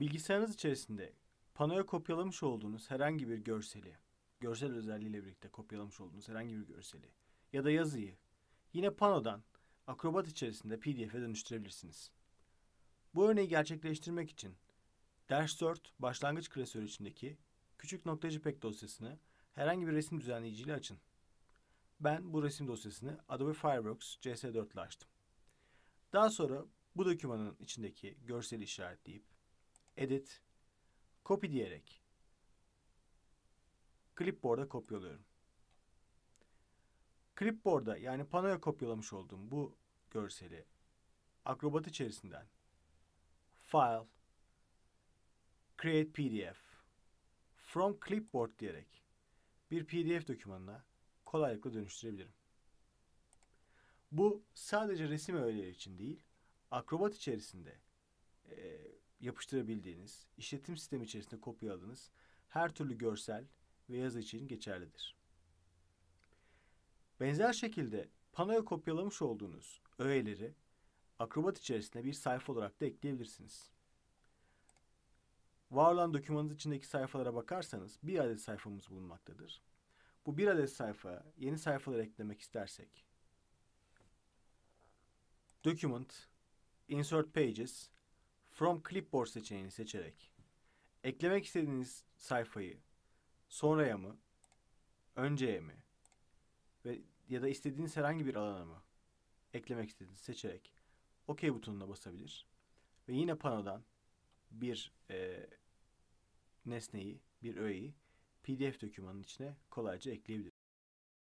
Bilgisayarınız içerisinde panoya kopyalamış olduğunuz herhangi bir görseli, görsel özelliğiyle birlikte kopyalamış olduğunuz herhangi bir görseli ya da yazıyı yine panodan Acrobat içerisinde PDF'e dönüştürebilirsiniz. Bu örneği gerçekleştirmek için Ders 4 başlangıç klasörü içindeki küçük nokta .jpeg dosyasını herhangi bir resim düzenleyici açın. Ben bu resim dosyasını Adobe Fireworks CS4 ile açtım. Daha sonra bu dokümanın içindeki görseli işaretleyip edit, copy diyerek clipboard'a kopyalıyorum. Clipboard'a yani panoya kopyalamış olduğum bu görseli Acrobat içerisinden File Create PDF From Clipboard diyerek bir PDF dokümanına kolaylıkla dönüştürebilirim. Bu sadece resim öğeleri için değil, Acrobat içerisinde e, yapıştırabildiğiniz, işletim sistemi içerisinde kopyaladığınız her türlü görsel ve yazı için geçerlidir. Benzer şekilde panoya kopyalamış olduğunuz öğeleri Acrobat içerisinde bir sayfa olarak da ekleyebilirsiniz. Var olan dokümanınız içindeki sayfalara bakarsanız bir adet sayfamız bulunmaktadır. Bu bir adet sayfa yeni sayfalar eklemek istersek Document, Insert Pages From Clipboard seçeneğini seçerek eklemek istediğiniz sayfayı sonraya mı, önceye mi ve ya da istediğiniz herhangi bir alana mı eklemek istediğinizi seçerek OK butonuna basabilir ve yine panodan bir e, nesneyi, bir öğeyi PDF dokümanın içine kolayca ekleyebilir.